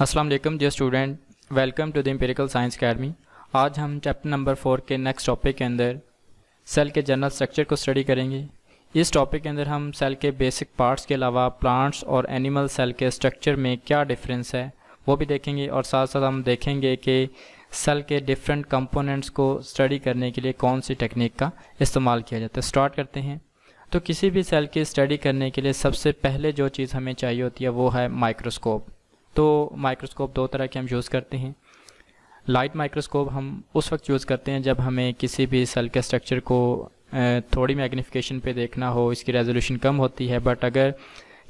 Aslam ji student welcome to the empirical science academy आज हम chapter number four के next topic के अंदर सेल के जनरल स्ट्रक्चर को स्टडी करेंगे इस टॉपिक के अंदर हम सेल के बेसिक पार्ट्स के अलावा प्लांट्स और एनिमल सेल के स्ट्रक्चर में क्या डिफरेंस है वो भी देखेंगे और साथ साथ हम देखेंगे कि सेल के डिफरेंट कंपोनेंट्स को स्टडी करने के लिए कौन सी टेक्निक का इस्तेमाल किया जाता है स्टार्ट करते हैं तो किसी भी सेल की स्टडी करने के लिए सबसे पहले जो चीज़ हमें चाहिए होती है वो है माइक्रोस्कोप तो माइक्रोस्कोप दो तरह के हम यूज़ करते हैं लाइट माइक्रोस्कोप हम उस वक्त यूज़ करते हैं जब हमें किसी भी सेल के स्ट्रक्चर को थोड़ी मैग्नीफिकेशन पे देखना हो इसकी रेजोल्यूशन कम होती है बट अगर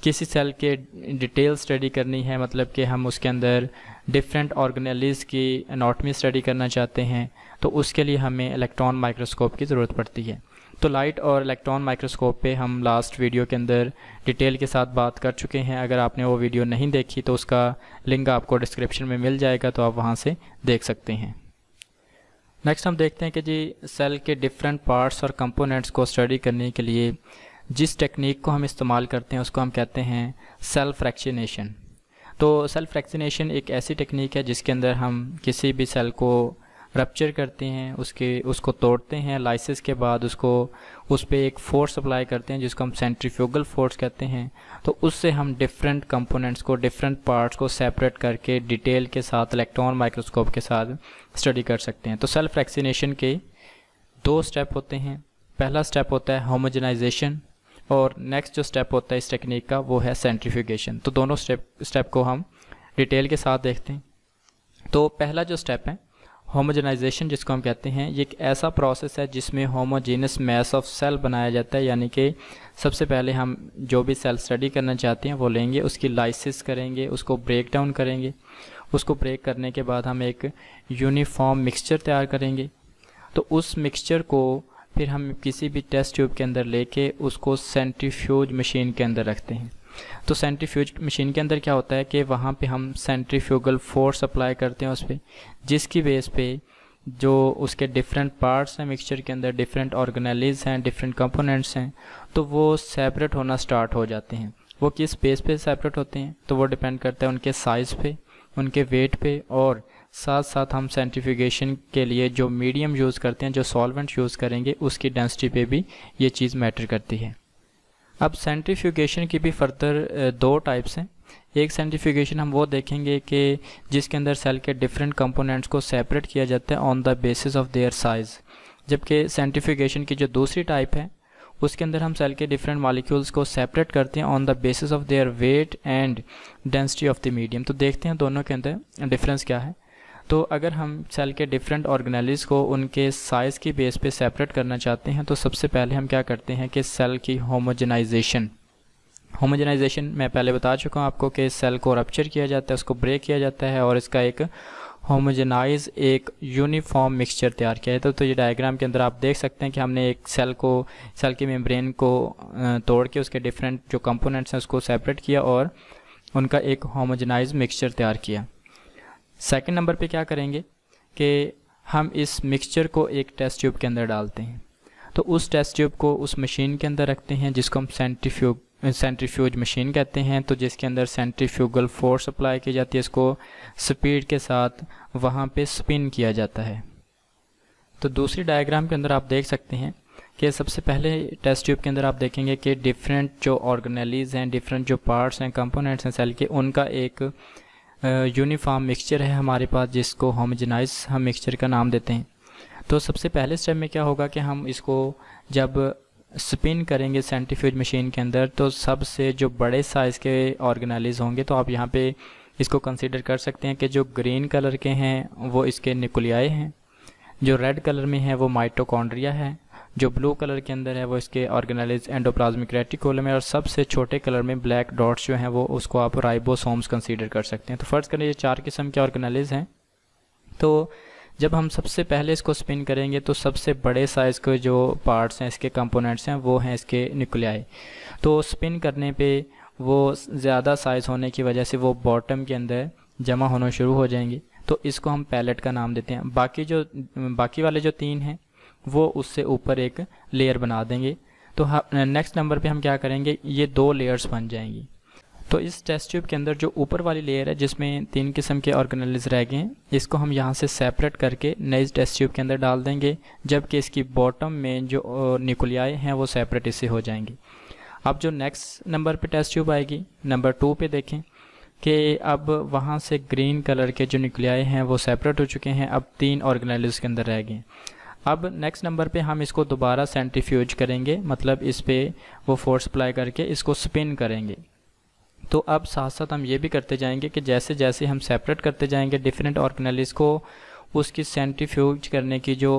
किसी सेल के डिटेल स्टडी करनी है मतलब कि हम उसके अंदर डिफरेंट ऑर्गेनलीज की एनाटमी स्टडी करना चाहते हैं तो उसके लिए हमें इलेक्ट्रॉन माइक्रोस्कोप की ज़रूरत पड़ती है तो लाइट और इलेक्ट्रॉन माइक्रोस्कोप पे हम लास्ट वीडियो के अंदर डिटेल के साथ बात कर चुके हैं अगर आपने वो वीडियो नहीं देखी तो उसका लिंक आपको डिस्क्रिप्शन में मिल जाएगा तो आप वहाँ से देख सकते हैं नेक्स्ट हम देखते हैं कि जी सेल के डिफरेंट पार्ट्स और कंपोनेंट्स को स्टडी करने के लिए जिस टेक्निक को हम इस्तेमाल करते हैं उसको हम कहते हैं सेल फ्रैक्शनेशन तो सेल फ्रैक्शनेशन एक ऐसी टेक्निक है जिसके अंदर हम किसी भी सेल को रपच्चर करते हैं उसके उसको तोड़ते हैं लाइसिस के बाद उसको उस पर एक फोर्स अप्लाई करते हैं जिसको हम सेंट्रीफ्यूगल फोर्स कहते हैं तो उससे हम डिफरेंट कंपोनेंट्स को डिफरेंट पार्ट्स को सेपरेट करके डिटेल के साथ इलेक्ट्रॉन माइक्रोस्कोप के साथ स्टडी कर सकते हैं तो सेल्फ वैक्सीनेशन के दो स्टेप होते हैं पहला स्टेप होता है होमोजनाइजेशन और नेक्स्ट जो स्टेप होता है इस टेक्निक का वो है सेंट्रीफ्यूगेशन तो दोनों स्टेप स्टेप को हम डिटेल के साथ देखते हैं तो पहला जो स्टेप है होमोजनाइजेशन जिसको हम कहते हैं ये एक ऐसा प्रोसेस है जिसमें होमोजेनस मैस ऑफ सेल बनाया जाता है यानी कि सबसे पहले हम जो भी सेल स्टडी करना चाहते हैं वो लेंगे उसकी लाइसिस करेंगे उसको ब्रेक डाउन करेंगे उसको ब्रेक करने के बाद हम एक यूनिफॉर्म मिक्सचर तैयार करेंगे तो उस मिक्सचर को फिर हम किसी भी टेस्ट ट्यूब के अंदर लेके उसको सेंट्रीफ्यूज मशीन के अंदर रखते हैं तो सेंट्रीफ्यूज मशीन के अंदर क्या होता है कि वहाँ पे हम सेंट्रीफ्यूगल फोर्स अप्लाई करते हैं उस पर जिसकी बेस पे जो उसके डिफरेंट पार्ट्स हैं मिक्सचर के अंदर डिफरेंट ऑर्गेनाइज हैं डिफरेंट कंपोनेंट्स हैं तो वो सेपरेट होना स्टार्ट हो जाते हैं वो किस बेस पे सेपरेट होते हैं तो वो डिपेंड करता है उनके साइज़ पे उनके वेट पे और साथ साथ हम सेंट्रीफिकेशन के लिए जो मीडियम यूज़ करते हैं जो सॉल्वेंट यूज़ करेंगे उसकी डेंसिटी पे भी ये चीज़ मैटर करती है अब सेंट्रीफ्यूगेशन की भी फर्दर दो टाइप्स हैं एक सेंट्रीफ्यूगेशन हम वो देखेंगे कि जिसके अंदर सेल के डिफरेंट कंपोनेंट्स को सेपरेट किया जाता है on the basis of their size जबकि सेंट्रीफ्यूगेशन की जो दूसरी टाइप है उसके अंदर हम सेल के डिफरेंट मॉलिक्यूल्स को सेपरेट करते हैं on the basis of their weight and density of the medium तो देखते हैं दोनों के अंदर डिफरेंस क्या है तो अगर हम सेल के डिफरेंट ऑर्गेनाइज को उनके साइज़ की बेस पे सेपरेट करना चाहते हैं तो सबसे पहले हम क्या करते हैं कि सेल की होमोजनाइजेशन होमोजनाइजेशन मैं पहले बता चुका हूँ आपको कि सेल को रप्चर किया जाता है उसको ब्रेक किया जाता है और इसका एक होमोजनाइज एक यूनिफॉर्म मिक्सचर तैयार किया जाता है तो, तो ये डायग्राम के अंदर आप देख सकते हैं कि हमने एक सेल को सेल की मेम्ब्रेन को तोड़ के उसके डिफरेंट जो कंपोनेंट्स हैं उसको सेपरेट किया और उनका एक होमोजनाइज मिक्सचर तैयार किया सेकंड नंबर पे क्या करेंगे कि हम इस मिक्सचर को एक टेस्ट ट्यूब के अंदर डालते हैं तो उस टेस्ट ट्यूब को उस मशीन के अंदर रखते हैं जिसको हम सेंट्रीफ्यूग सेंट्रीफ्यूज मशीन कहते हैं तो जिसके अंदर सेंट्रीफ्यूगल फोर्स अप्लाई की जाती है इसको स्पीड के साथ वहाँ पे स्पिन किया जाता है तो दूसरी डायग्राम के अंदर आप देख सकते हैं कि सबसे पहले टेस्ट ट्यूब के अंदर आप देखेंगे कि डिफरेंट जो ऑर्गेनलीज हैं डिफरेंट जो पार्ट्स हैं कंपोनेंट्स हैं सेल के उनका एक यूनिफॉर्म मिक्सचर है हमारे पास जिसको होमजनाइज हम मिक्सचर का नाम देते हैं तो सबसे पहले स्टेप में क्या होगा कि हम इसको जब स्पिन करेंगे सेंटिफ्यूज मशीन के अंदर तो सबसे जो बड़े साइज़ के ऑर्गेनाइज होंगे तो आप यहाँ पे इसको कंसीडर कर सकते हैं कि जो ग्रीन कलर के हैं वो इसके निकुलियाए हैं जो रेड कलर में है वो माइटोकॉन्ड्रिया है जो ब्लू कलर के अंदर है वो इसके ऑर्गेनाइज एंडोप्लाज्मिक रेटिकोलम है और सबसे छोटे कलर में ब्लैक डॉट्स जो हैं वो उसको आप राइबोसोम्स कंसीडर कर सकते हैं तो फ़र्ज़ करें ये चार किस्म के ऑर्गेनाइज हैं तो जब हम सबसे पहले इसको स्पिन करेंगे तो सबसे बड़े साइज़ के जो पार्ट्स हैं इसके कंपोनेंट्स हैं वो हैं इसके निकलियाए तो स्पिन करने पे वो ज़्यादा साइज़ होने की वजह से वो बॉटम के अंदर जमा होना शुरू हो जाएंगे तो इसको हम पैलेट का नाम देते हैं बाकी जो बाकी वाले जो तीन हैं वो उससे ऊपर एक लेयर बना देंगे तो हम नेक्स्ट नंबर पे हम क्या करेंगे ये दो लेयर्स बन जाएंगी तो इस टेस्ट ट्यूब के अंदर जो ऊपर वाली लेयर है जिसमें तीन किस्म के ऑर्गेनल्स रह गए हैं इसको हम यहाँ से सेपरेट करके नए टेस्ट ट्यूब के अंदर डाल देंगे जबकि इसकी बॉटम में जो निकुलियाए हैं वो सेपरेट इससे हो जाएंगी अब जो नेक्स्ट नंबर पे टेस्ट ट्यूब आएगी नंबर टू पे देखें कि अब वहाँ से ग्रीन कलर के जो निकलियाए हैं वो सेपरेट हो चुके हैं अब तीन ऑर्गेनाइल्स के अंदर रह गए अब नेक्स्ट नंबर पे हम इसको दोबारा सेंट्रीफ्यूज करेंगे मतलब इस पर वो फोर्स अप्लाई करके इसको स्पिन करेंगे तो अब साथ साथ हम ये भी करते जाएंगे कि जैसे जैसे हम सेपरेट करते जाएंगे डिफरेंट ऑर्गेनलिस को उसकी सेंट्रीफ्यूज करने की जो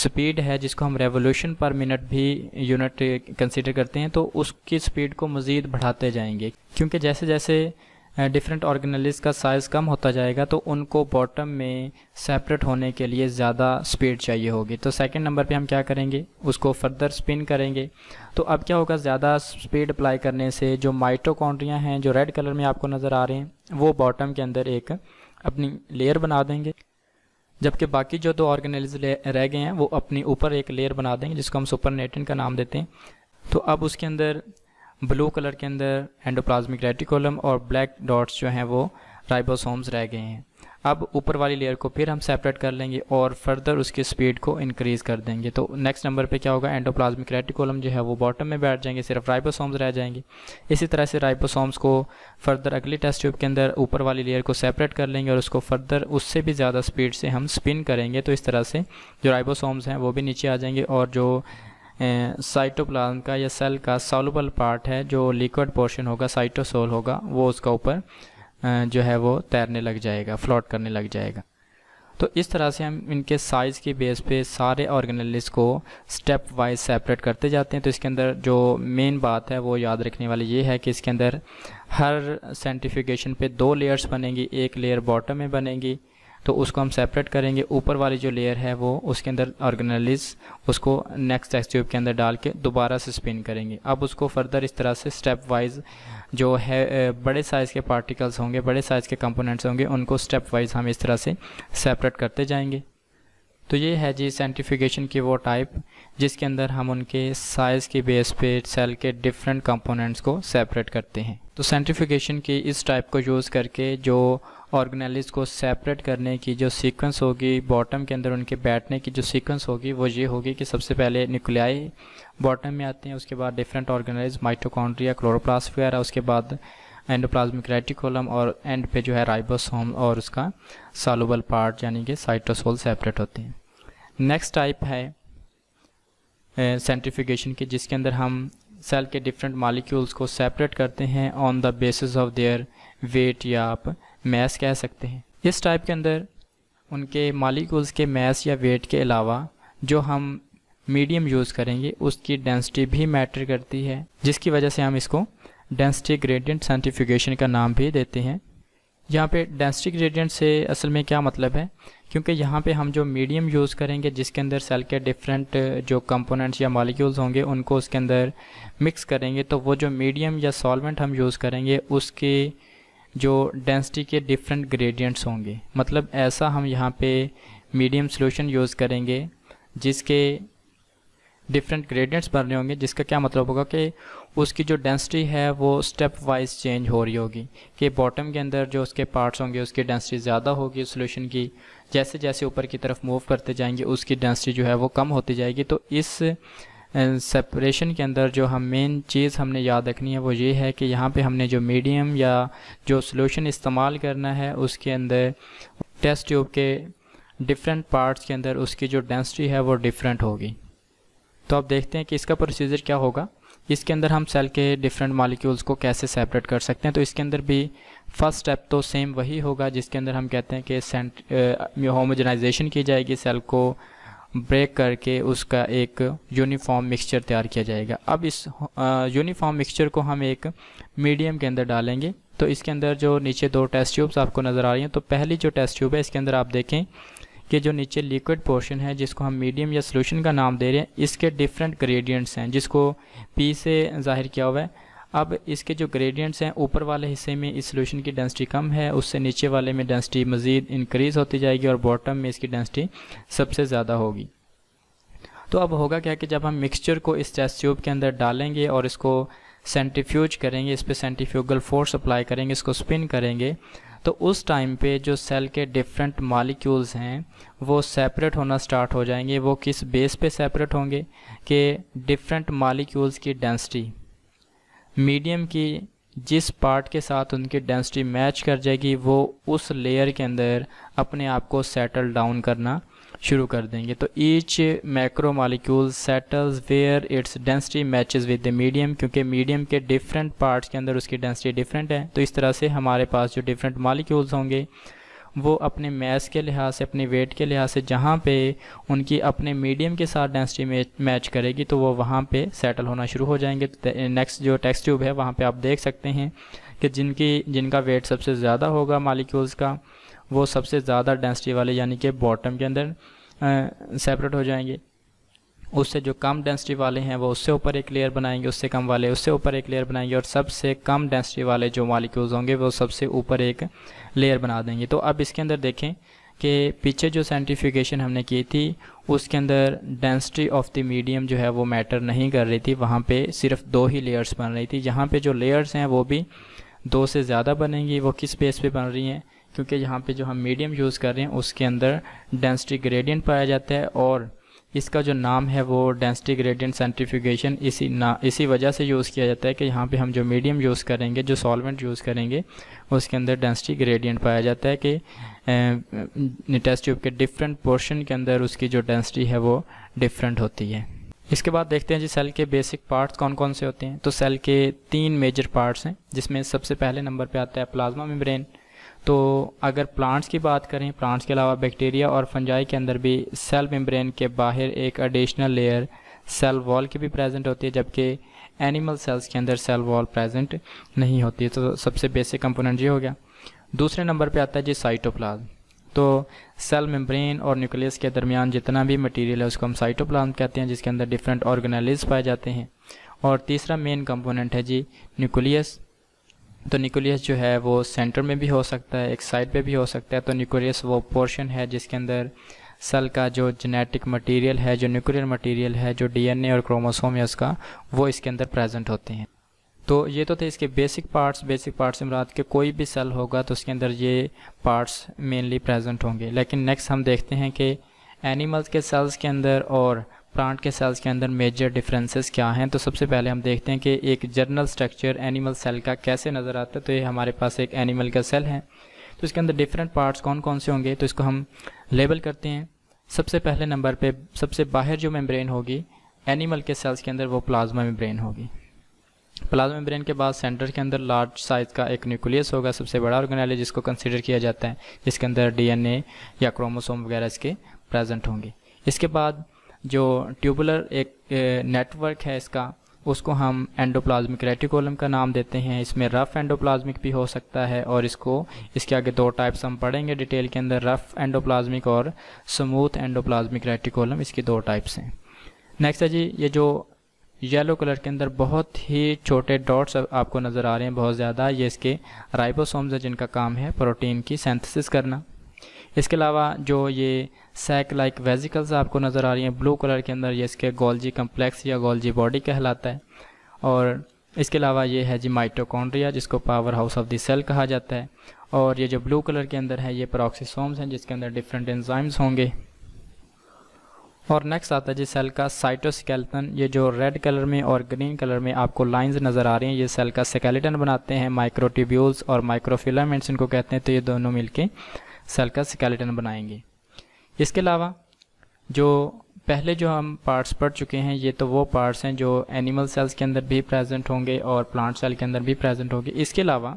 स्पीड है जिसको हम रेवोल्यूशन पर मिनट भी यूनिट कंसिडर करते हैं तो उसकी स्पीड को मज़ीद बढ़ाते जाएंगे क्योंकि जैसे जैसे डिफरेंट ऑर्गेनलिस का साइज़ कम होता जाएगा तो उनको बॉटम में सेपरेट होने के लिए ज़्यादा स्पीड चाहिए होगी तो सेकंड नंबर पे हम क्या करेंगे उसको फर्दर स्पिन करेंगे तो अब क्या होगा ज़्यादा स्पीड अप्लाई करने से जो माइट्रोकॉन्ड्रियाँ हैं जो रेड कलर में आपको नज़र आ रहे हैं वो बॉटम के अंदर एक अपनी लेयर बना देंगे जबकि बाकी जो दो ऑर्गेनलिस रह गए हैं वो अपनी ऊपर एक लेयर बना देंगे जिसको हम सुपर का नाम देते हैं तो अब उसके अंदर ब्लू कलर के अंदर एंडोप्लाज्मिक रेटिकुलम और ब्लैक डॉट्स जो हैं वो राइबोसोम्स रह गए हैं अब ऊपर वाली लेयर को फिर हम सेपरेट कर लेंगे और फर्दर उसकी स्पीड को इंक्रीज़ कर देंगे तो नेक्स्ट नंबर पे क्या होगा एंडोप्लाज्मिक रेटिकुलम जो है वो बॉटम में बैठ जाएंगे सिर्फ राइबोसोम्स रह जाएंगे इसी तरह से राइबोसोम्स को फर्दर अगली टेस्ट ट्यूब के अंदर ऊपर वाली लेयर को सेपरेट कर लेंगे और उसको फर्दर उससे भी ज़्यादा स्पीड से हम स्पिन करेंगे तो इस तरह से जो राइबोसोम्स हैं वो भी नीचे आ जाएंगे और जो साइटोप्लाज्म का या सेल का सॉलुबल पार्ट है जो लिक्विड पोर्शन होगा साइटोसोल होगा वो उसका ऊपर जो है वो तैरने लग जाएगा फ्लोट करने लग जाएगा तो इस तरह से हम इनके साइज़ की बेस पे सारे ऑर्गेनल्स को स्टेप वाइज सेपरेट करते जाते हैं तो इसके अंदर जो मेन बात है वो याद रखने वाली ये है कि इसके अंदर हर सेंटिफिकेशन पे दो लेयर्स बनेंगी एक लेयर बॉटम में बनेगी तो उसको हम सेपरेट करेंगे ऊपर वाली जो लेयर है वो उसके अंदर ऑर्गेनलिज उसको नेक्स्ट टेक्स ट्यूब के अंदर डाल के दोबारा से स्पिन करेंगे अब उसको फर्दर इस तरह से स्टेप वाइज जो है बड़े साइज़ के पार्टिकल्स होंगे बड़े साइज़ के कंपोनेंट्स होंगे उनको स्टेप वाइज हम इस तरह से सेपरेट करते जाएंगे तो ये है जी सेंट्रीफिकेशन की वो टाइप जिसके अंदर हम उनके साइज़ के बेस पे सेल के डिफरेंट कंपोनेंट्स को सेपरेट करते हैं तो सेंट्रीफिकेशन की इस टाइप को यूज़ करके जो ऑर्गेनाइज को सेपरेट करने की जो सीक्वेंस होगी बॉटम के अंदर उनके बैठने की जो सीक्वेंस होगी वो ये होगी कि सबसे पहले न्यूक्लियाई बॉटम में आते हैं उसके बाद डिफरेंट ऑर्गेनाइज माइटोकॉन्ड्रिया क्लोरोप्लास्ट वगैरह उसके बाद एंडोप्लाज्मिक रेटिकुलम और एंड पे जो है राइबोसोम और उसका सालुबल पार्ट यानी कि साइटोसोल सेपरेट होते हैं नेक्स्ट टाइप है सेंट्रीफिकेशन की जिसके अंदर हम सेल के डिफरेंट मालिक्यूल्स को सेपरेट करते हैं on the basis of their weight या आप मैस कह सकते हैं इस टाइप के अंदर उनके मालिक्यूल्स के मैस या वेट के अलावा जो हम मीडियम यूज़ करेंगे उसकी डेंसिटी भी मैटर करती है जिसकी वजह से हम इसको डेंसिटी ग्रेडियंट सेंट्रीफिकेशन का नाम भी देते हैं यहाँ पे डेंसिटी ग्रेडियंट से असल में क्या मतलब है क्योंकि यहाँ पे हम जो मीडियम यूज़ करेंगे जिसके अंदर सेल के डिफरेंट जो कंपोनेंट्स या मॉलिक्यूल्स होंगे उनको उसके अंदर मिक्स करेंगे तो वो जो मीडियम या सॉल्वेंट हम यूज़ करेंगे उसके जो डेंसिटी के डिफरेंट ग्रेडियंट्स होंगे मतलब ऐसा हम यहाँ पे मीडियम सोल्यूशन यूज़ करेंगे जिसके डिफरेंट ग्रेडियंट्स बन रहे होंगे जिसका क्या मतलब होगा कि उसकी जो डेंसिटी है वो स्टेप वाइज चेंज हो रही होगी कि बॉटम के अंदर जो उसके पार्ट्स होंगे उसकी डेंसिटी ज़्यादा होगी सॉल्यूशन की जैसे जैसे ऊपर की तरफ मूव करते जाएंगे उसकी डेंसिटी जो है वो कम होती जाएगी तो इस सेपरेशन के अंदर जो हम मेन चीज़ हमने याद रखनी है वो ये है कि यहाँ पर हमने जो मीडियम या जो सोल्यूशन इस्तेमाल करना है उसके अंदर टेस्ट ट्यूब के डिफरेंट पार्ट्स के अंदर उसकी जो डेंसिटी है वो डिफरेंट होगी तो आप देखते हैं कि इसका प्रोसीजर क्या होगा इसके अंदर हम सेल के डिफरेंट मालिक्यूल्स को कैसे सेपरेट कर सकते हैं तो इसके अंदर भी फर्स्ट स्टेप तो सेम वही होगा जिसके अंदर हम कहते हैं कि सेंट होमोजनाइजेशन की जाएगी सेल को ब्रेक करके उसका एक यूनिफॉर्म मिक्सचर तैयार किया जाएगा अब इस यूनिफॉर्म मिक्सचर को हम एक मीडियम के अंदर डालेंगे तो इसके अंदर जो नीचे दो टेस्ट ट्यूब्स आपको नज़र आ रही हैं तो पहली जो टेस्ट ट्यूब है इसके अंदर आप देखें के जो नीचे लिक्विड पोर्शन है जिसको हम मीडियम या सोल्यूशन का नाम दे रहे हैं इसके डिफरेंट ग्रेडियंट्स हैं जिसको पी से जाहिर किया हुआ है अब इसके जो ग्रेडियंट्स हैं ऊपर वाले हिस्से में इस सोल्यूशन की डेंसिटी कम है उससे नीचे वाले में डेंसिटी मज़ीद इंक्रीज़ होती जाएगी और बॉटम में इसकी डेंसिटी सबसे ज़्यादा होगी तो अब होगा क्या कि जब हम मिक्सचर को इस टेस्ट ट्यूब के अंदर डालेंगे और इसको सेंट्रीफ्यूज करेंगे इस पर सेंट्रीफ्यूगल फोर्स अप्लाई करेंगे इसको स्पिन करेंगे तो उस टाइम पे जो सेल के डिफरेंट मालिक्यूल्स हैं वो सेपरेट होना स्टार्ट हो जाएंगे वो किस बेस पे सेपरेट होंगे कि डिफरेंट मालिक्यूल्स की डेंसिटी मीडियम की जिस पार्ट के साथ उनकी डेंसिटी मैच कर जाएगी वो उस लेयर के अंदर अपने आप को सेटल डाउन करना शुरू कर देंगे तो each macromolecule settles where its density matches with the medium क्योंकि मीडियम के डिफरेंट पार्ट्स के अंदर उसकी डेंसिटी डिफरेंट है तो इस तरह से हमारे पास जो डिफरेंट मालिक्यूल्स होंगे वो अपने मैस के लिहाज से अपने वेट के लिहाज से जहाँ पे उनकी अपने मीडियम के साथ डेंसिटी में मैच करेगी तो वो वहाँ पे सेटल होना शुरू हो जाएंगे तो नेक्स्ट जो टेक्स्ट ट्यूब है वहाँ पे आप देख सकते हैं कि जिनकी जिनका वेट सबसे ज़्यादा होगा मालिक्यूल्स का वो सबसे ज़्यादा डेंसिटी वाले यानी कि बॉटम के अंदर सेपरेट हो जाएंगे उससे जो कम डेंसिटी वाले हैं वो उससे ऊपर एक लेयर बनाएंगे उससे कम वाले उससे ऊपर एक लेयर बनाएंगे और सबसे कम डेंसिटी वाले जो मालिक्यूल्स होंगे वो सबसे ऊपर एक लेयर बना देंगे तो अब इसके अंदर देखें कि पीछे जो साइंटिफिकेशन हमने की थी उसके अंदर डेंसिटी ऑफ द मीडियम जो है वो मैटर नहीं कर रही थी वहाँ पे सिर्फ दो ही लेयर्स बन रही थी यहाँ पे जो लेयर्स हैं वो भी दो से ज़्यादा बनेंगी वो किस बेस पे बन रही हैं क्योंकि यहाँ पे जो हम मीडियम यूज़ कर रहे हैं उसके अंदर डेंसिटी ग्रेडियंट पाया जाता है और इसका जो नाम है वो डेंसिटी ग्रेडियंट सेंट्रीफ्यूगेशन इसी ना इसी वजह से यूज़ किया जाता है कि यहाँ पे हम जो मीडियम यूज़ करेंगे जो सॉल्वेंट यूज़ करेंगे उसके अंदर डेंसिटी ग्रेडियंट पाया जाता है कि टेस्ट ट्यूब के डिफरेंट पोर्शन के अंदर उसकी जो डेंसिटी है वो डिफरेंट होती है इसके बाद देखते हैं जी सेल के बेसिक पार्ट्स कौन कौन से होते हैं तो सेल के तीन मेजर पार्ट्स हैं जिसमें सबसे पहले नंबर पर आता है प्लाज्मा मेम्ब्रेन तो अगर प्लांट्स की बात करें प्लांट्स के अलावा बैक्टीरिया और फंजाई के अंदर भी सेल मेम्ब्रेन के बाहर एक एडिशनल लेयर सेल वॉल की भी प्रेजेंट होती है जबकि एनिमल सेल्स के अंदर सेल वॉल प्रेजेंट नहीं होती है तो सबसे बेसिक कंपोनेंट ये हो गया दूसरे नंबर पे आता है जी साइटोप्लाज्म तो सेल मेम्ब्रेन और न्यूक्लियस के दरमियान जितना भी मटेरियल है उसको हम साइटोप्लाज्म कहते हैं जिसके अंदर डिफरेंट ऑर्गेनाइज पाए जाते हैं और तीसरा मेन कंपोनेंट है जी न्यूक्लियस तो न्यूक्लियस जो है वो सेंटर में भी हो सकता है एक साइड पे भी हो सकता है तो न्यूक्लियस वो पोर्शन है जिसके अंदर सेल का जो जेनेटिक मटेरियल है जो न्यूक्लियर मटेरियल है जो डीएनए और क्रोमोसोम है उसका वो इसके अंदर प्रेजेंट होते हैं तो ये तो थे इसके बेसिक पार्ट्स बेसिक पार्ट्स मुराद के कोई भी सेल होगा तो उसके अंदर ये पार्ट्स मेनली प्रेजेंट होंगे लेकिन नेक्स्ट हम देखते हैं कि एनिमल्स के सेल्स के अंदर और प्लांट के सेल्स के अंदर मेजर डिफरेंसेस क्या हैं तो सबसे पहले हम देखते हैं कि एक जर्नल स्ट्रक्चर एनिमल सेल का कैसे नज़र आता है तो ये हमारे पास एक एनिमल का सेल है तो इसके अंदर डिफरेंट पार्ट्स कौन कौन से होंगे तो इसको हम लेबल करते हैं सबसे पहले नंबर पे सबसे बाहर जो मेम्ब्रेन होगी एनिमल के सेल्स के अंदर वो प्लाज्मा मेम्ब्रेन होगी प्लाज्मा मेम्ब्रेन के बाद सेंटर के अंदर लार्ज साइज़ का एक न्यूक्लियस होगा सबसे बड़ा ऑर्गेनाइल जिसको कंसिडर किया जाता है जिसके अंदर डी या क्रोमोसोम वगैरह इसके प्रेजेंट होंगे इसके बाद जो ट्यूबुलर एक नेटवर्क है इसका उसको हम एंडोप्लाज्मिक रेटिकुलम का नाम देते हैं इसमें रफ़ एंडोप्लाज्मिक भी हो सकता है और इसको इसके आगे दो टाइप्स हम पढ़ेंगे डिटेल के अंदर रफ़ एंडोप्लाज्मिक और स्मूथ एंडोप्लाज्मिक रेटिकुलम इसकी दो टाइप्स हैं नेक्स्ट है जी ये जो येलो कलर के अंदर बहुत ही छोटे डॉट्स आपको नज़र आ रहे हैं बहुत ज़्यादा ये इसके राइबोसोम्स है जिनका काम है प्रोटीन की सेंथिस करना इसके अलावा जो ये सैक लाइक वेजिकल्स आपको नज़र आ रही हैं ब्लू कलर के अंदर ये इसके गोल्जी कम्प्लेक्स या गोल्जी बॉडी कहलाता है और इसके अलावा ये है जी माइटोकॉन्ड्रिया जिसको power house of the cell कहा जाता है और ये जो ब्लू कलर के अंदर है ये प्रोक्सीसोम्स हैं जिसके अंदर डिफरेंट एंजाइम्स होंगे और नेक्स्ट आता है जी सेल का साइटोस्केलेटन ये जो रेड कलर में और ग्रीन कलर में आपको लाइंस नज़र आ रही हैं ये सेल का स्केलेटन बनाते हैं माइक्रोट्यूब्यूल्स और माइक्रोफिलामेंट्स इनको कहते हैं तो ये दोनों मिलके सेल का स्केलेटन बनाएंगे इसके अलावा जो पहले जो हम पार्ट्स पढ़ चुके हैं ये तो वो पार्ट्स हैं जो एनिमल सेल्स के अंदर भी प्रेजेंट होंगे और प्लांट सेल के अंदर भी प्रेजेंट होंगे इसके अलावा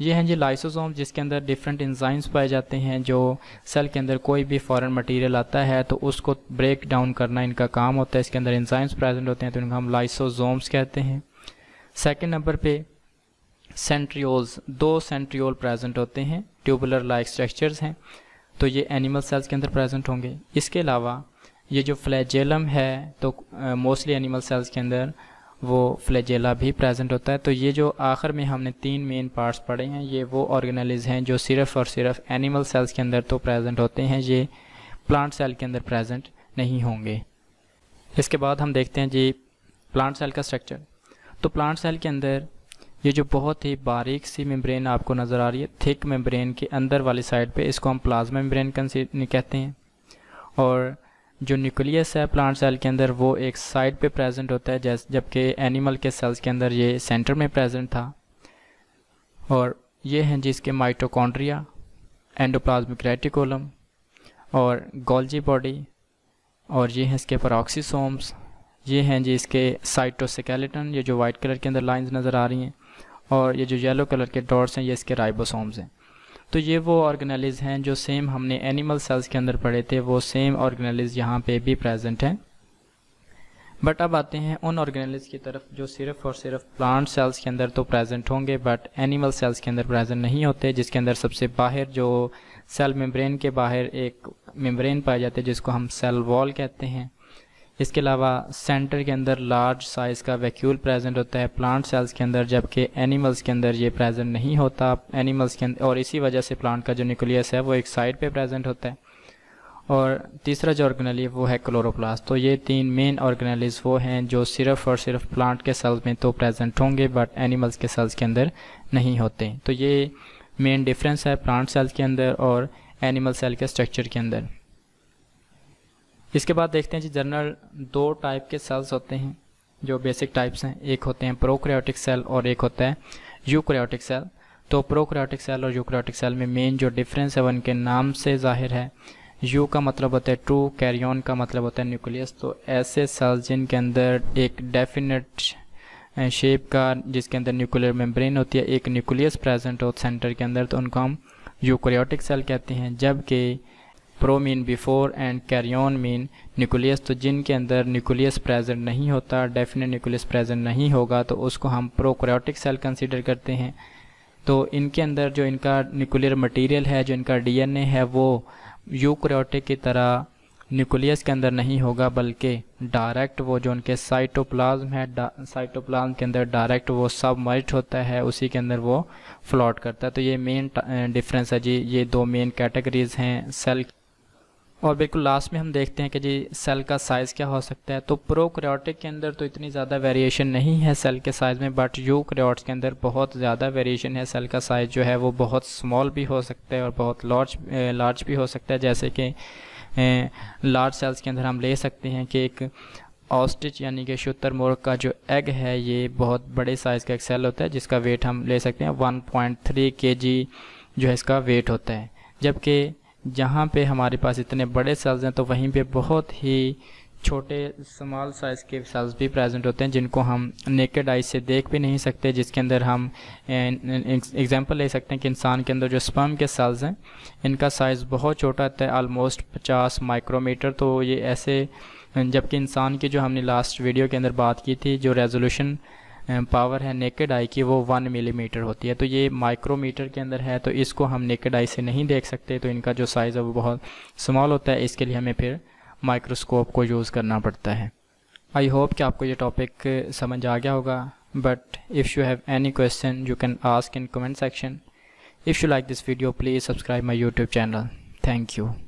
ये हैं जी लाइसोसोम जिसके अंदर डिफरेंट इंजाइम्स पाए जाते हैं जो सेल के अंदर कोई भी फॉरेन मटेरियल आता है तो उसको ब्रेक डाउन करना इनका काम होता है इसके अंदर इंजाइम्स प्रेजेंट होते हैं तो इनका हम लाइसोसोम्स कहते हैं सेकेंड नंबर पर सेंट्रियोल्स दो सेंट्रियोल प्रेजेंट होते हैं ट्यूबुलर लाइक स्ट्रक्चर्स हैं तो ये एनिमल सेल्स के अंदर प्रेजेंट होंगे इसके अलावा ये जो फ्लैजेलम है तो मोस्टली एनिमल सेल्स के अंदर वो फ्लैजेला भी प्रेजेंट होता है तो ये जो आखिर में हमने तीन मेन पार्ट्स पढ़े हैं ये वो ऑर्गेनाइज हैं जो सिर्फ और सिर्फ एनिमल सेल्स के अंदर तो प्रेजेंट होते हैं ये प्लांट सेल के अंदर प्रेजेंट नहीं होंगे इसके बाद हम देखते हैं जी प्लांट सेल का स्ट्रक्चर तो प्लांट सेल के अंदर ये जो बहुत ही बारीक सी मेम्ब्रेन आपको नज़र आ रही है थिक मेम्ब्रेन के अंदर वाली साइड पे इसको हम प्लाज्मा मेम्ब्रेन कहते हैं और जो न्यूक्लियस है प्लांट सेल के अंदर वो एक साइड पे प्रेजेंट होता है जैसे जबकि एनिमल के सेल्स के अंदर ये सेंटर में प्रेजेंट था और ये हैं जिसके माइटोकॉन्ड्रिया एंडोप्लाज्मिक रेटिकोलम और गोल्जी बॉडी और ये हैं इसके परोक्सीसोम्स ये हैं जी इसके साइटोसिकेलेटन ये जो वाइट कलर के अंदर लाइंस नज़र आ रही हैं और ये जो येलो कलर के डॉट्स हैं ये इसके राइबोसोम्स हैं तो ये वो ऑर्गेनलिज हैं जो सेम हमने एनिमल सेल्स के अंदर पढ़े थे वो सेम ऑर्गेनलिज यहाँ पे भी प्रेजेंट हैं बट अब आते हैं उन ऑर्गेनलिज की तरफ जो सिर्फ और सिर्फ प्लांट सेल्स के अंदर तो प्रेजेंट होंगे बट एनिमल सेल्स के अंदर प्रेजेंट नहीं होते जिसके अंदर सबसे बाहर जो सेल मेम्ब्रेन के बाहर एक मेम्ब्रेन पाए जाते हैं जिसको हम सेल वॉल कहते हैं इसके अलावा सेंटर के अंदर लार्ज साइज़ का वैक्यूल प्रेजेंट होता है प्लांट सेल्स के अंदर जबकि एनिमल्स के अंदर ये प्रेजेंट नहीं होता एनिमल्स के अंदर और इसी वजह से प्लांट का जो न्यूक्लियस है वो एक साइड पे प्रेजेंट होता है और तीसरा जो ऑर्गेनल वो है क्लोरोप्लास्ट तो ये तीन मेन ऑर्गेनलीज वो हैं जो सिर्फ और सिर्फ प्लांट के सेल्स में तो प्रेजेंट होंगे बट एनिमल्स के सेल्स के अंदर नहीं होते तो ये मेन डिफरेंस है प्लांट सेल्स के अंदर और एनिमल सेल के स्ट्रक्चर के अंदर इसके बाद देखते हैं जी जनरल दो टाइप के सेल्स होते हैं जो बेसिक टाइप्स हैं एक होते हैं प्रोक्रियाटिक सेल और एक होता है यूक्रियोटिक सेल तो प्रोक्रियाटिक सेल और यूक्रियोटिक सेल में मेन जो डिफरेंस है वो इनके नाम से जाहिर है यू का मतलब होता है ट्रू कैरियन का मतलब होता है न्यूक्लियस तो ऐसे सेल्स जिनके अंदर एक डेफिनेट शेप का जिसके अंदर न्यूक्लियर मेम्ब्रेन होती है एक न्यूक्लियस प्रेजेंट हो सेंटर के अंदर तो उनको हम यूक्रियाटिक सेल कहते हैं जबकि pro mean before and karyon mean nucleus तो जिनके अंदर न्यूक्लियस प्रेजेंट नहीं होता डेफिनेट न्यूक्लियस प्रेजेंट नहीं होगा तो उसको हम प्रोक्रियाटिक सेल कंसिडर करते हैं तो इनके अंदर जो इनका न्यूक्लियर मटीरियल है जो इनका डीएनए है वो यूक्रियोटिक की तरह न्यूक्लियस के अंदर नहीं होगा बल्कि डायरेक्ट वो जो उनके साइटोप्लाज्म है साइटोप्लाज्म के अंदर डायरेक्ट वो सब मर्ज होता है उसी के अंदर वो फ्लॉट करता है तो ये मेन डिफरेंस है जी ये दो मेन कैटेगरीज हैं सेल और बिल्कुल लास्ट में हम देखते हैं कि जी सेल का साइज़ क्या हो सकता है तो प्रो क्रियाटिक के अंदर तो इतनी ज़्यादा वेरिएशन नहीं है सेल के साइज़ में बट यू क्रियाट्स के अंदर बहुत ज़्यादा वेरिएशन है सेल का साइज़ जो है वो बहुत स्मॉल भी हो सकता है और बहुत लार्ज लार्ज भी हो सकता है जैसे कि लार्ज सेल्स के अंदर हम ले सकते हैं कि एक ऑस्टिच यानी कि शुतर मोर का जो एग है ये बहुत बड़े साइज़ का एक सेल होता है जिसका वेट हम ले सकते हैं वन पॉइंट जो है इसका वेट होता है जबकि जहाँ पे हमारे पास इतने बड़े सेल्स हैं तो वहीं पे बहुत ही छोटे स्मॉल साइज़ के सेल्स भी प्रेजेंट होते हैं जिनको हम नेकेड आई से देख भी नहीं सकते जिसके अंदर हम एग्जांपल ले सकते हैं कि इंसान के अंदर जो स्पर्म के सेल्स हैं इनका साइज़ बहुत छोटा होता है आलमोस्ट 50 माइक्रोमीटर तो ये ऐसे जबकि इंसान की जो हमने लास्ट वीडियो के अंदर बात की थी जो रेजोल्यूशन पावर है नेकेड आई की वो वन मिलीमीटर होती है तो ये माइक्रोमीटर के अंदर है तो इसको हम नेकेड आई से नहीं देख सकते तो इनका जो साइज़ है वो बहुत स्मॉल होता है इसके लिए हमें फिर माइक्रोस्कोप को यूज़ करना पड़ता है आई होप कि आपको ये टॉपिक समझ आ गया होगा but if you have any question you can ask in comment section if you like this video please subscribe my YouTube channel thank you